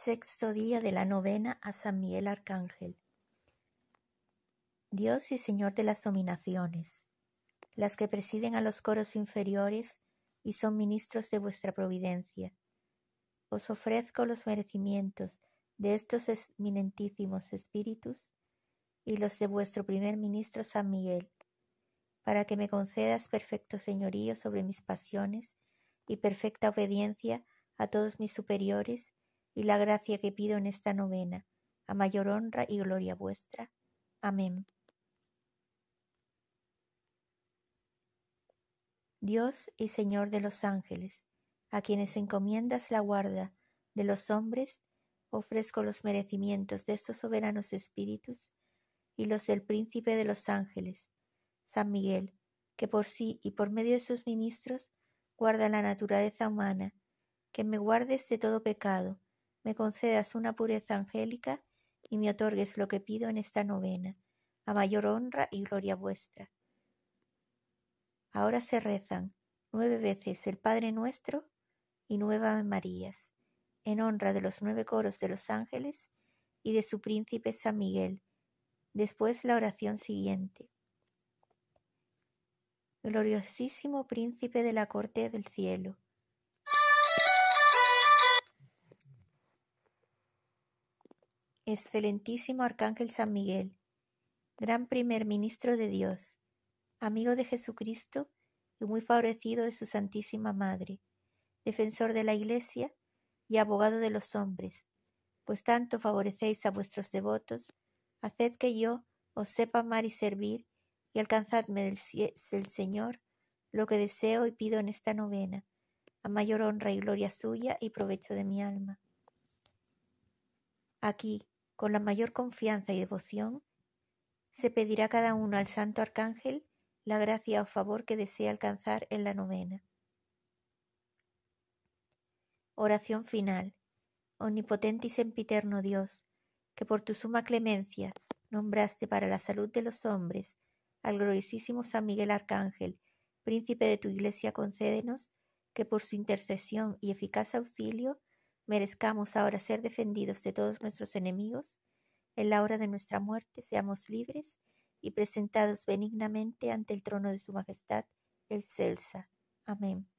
Sexto día de la novena a San Miguel Arcángel. Dios y Señor de las dominaciones, las que presiden a los coros inferiores y son ministros de vuestra providencia, os ofrezco los merecimientos de estos eminentísimos espíritus y los de vuestro primer ministro San Miguel, para que me concedas perfecto señorío sobre mis pasiones y perfecta obediencia a todos mis superiores, y la gracia que pido en esta novena, a mayor honra y gloria vuestra. Amén. Dios y Señor de los ángeles, a quienes encomiendas la guarda de los hombres, ofrezco los merecimientos de estos soberanos espíritus y los del príncipe de los ángeles, San Miguel, que por sí y por medio de sus ministros guarda la naturaleza humana, que me guardes de todo pecado, me concedas una pureza angélica y me otorgues lo que pido en esta novena, a mayor honra y gloria vuestra. Ahora se rezan nueve veces el Padre nuestro y nueve Marías, en honra de los nueve coros de los ángeles y de su príncipe San Miguel. Después la oración siguiente. Gloriosísimo príncipe de la corte del cielo, Excelentísimo Arcángel San Miguel, gran primer ministro de Dios, amigo de Jesucristo y muy favorecido de su Santísima Madre, defensor de la Iglesia y abogado de los hombres, pues tanto favorecéis a vuestros devotos, haced que yo os sepa amar y servir, y alcanzadme del, del Señor lo que deseo y pido en esta novena, a mayor honra y gloria suya y provecho de mi alma. Aquí, con la mayor confianza y devoción, se pedirá cada uno al Santo Arcángel la gracia o favor que desea alcanzar en la novena. Oración final. Omnipotente y sempiterno Dios, que por tu suma clemencia nombraste para la salud de los hombres al gloriosísimo San Miguel Arcángel, príncipe de tu iglesia, concédenos que por su intercesión y eficaz auxilio merezcamos ahora ser defendidos de todos nuestros enemigos, en la hora de nuestra muerte seamos libres y presentados benignamente ante el trono de su majestad, el Celsa. Amén.